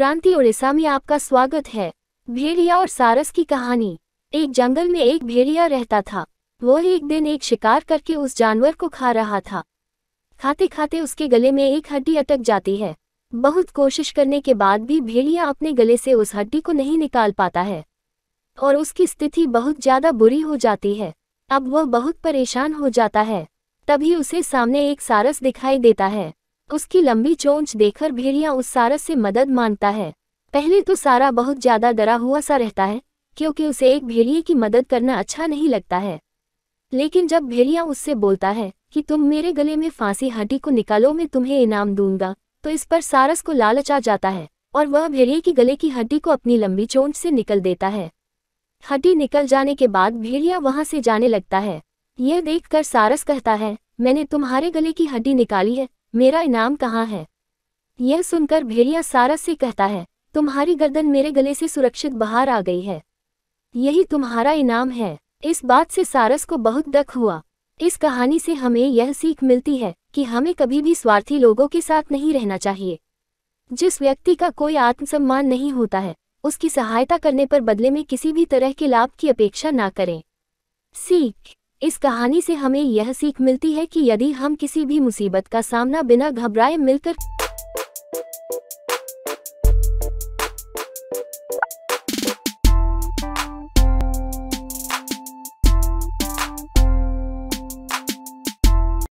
क्रांति उड़ीसा में आपका स्वागत है भेड़िया और सारस की कहानी एक जंगल में एक भेड़िया रहता था वो एक दिन एक शिकार करके उस जानवर को खा रहा था खाते खाते उसके गले में एक हड्डी अटक जाती है बहुत कोशिश करने के बाद भी भेड़िया अपने गले से उस हड्डी को नहीं निकाल पाता है और उसकी स्थिति बहुत ज्यादा बुरी हो जाती है अब वह बहुत परेशान हो जाता है तभी उसे सामने एक सारस दिखाई देता है उसकी लंबी चोंच देखकर भेड़िया उस सारस से मदद मांगता है पहले तो सारा बहुत ज्यादा डरा हुआ सा रहता है क्योंकि उसे एक भेड़िए की मदद करना अच्छा नहीं लगता है लेकिन जब भेड़िया उससे बोलता है कि तुम मेरे गले में फांसी हड्डी को निकालो मैं तुम्हें इनाम दूंगा तो इस पर सारस को लालच आ जाता है और वह भेड़िए की गले की हड्डी को अपनी लंबी चोंच से निकल देता है हड्डी निकल जाने के बाद भेड़िया वहां से जाने लगता है यह देखकर सारस कहता है मैंने तुम्हारे गले की हड्डी निकाली है मेरा इनाम कहाँ है यह सुनकर भेड़िया सारस से कहता है तुम्हारी गर्दन मेरे गले से सुरक्षित बाहर आ गई है यही तुम्हारा इनाम है इस बात से सारस को बहुत दख हुआ इस कहानी से हमें यह सीख मिलती है कि हमें कभी भी स्वार्थी लोगों के साथ नहीं रहना चाहिए जिस व्यक्ति का कोई आत्मसम्मान नहीं होता है उसकी सहायता करने पर बदले में किसी भी तरह के लाभ की अपेक्षा ना करें सीख इस कहानी से हमें यह सीख मिलती है कि यदि हम किसी भी मुसीबत का सामना बिना घबराए मिलकर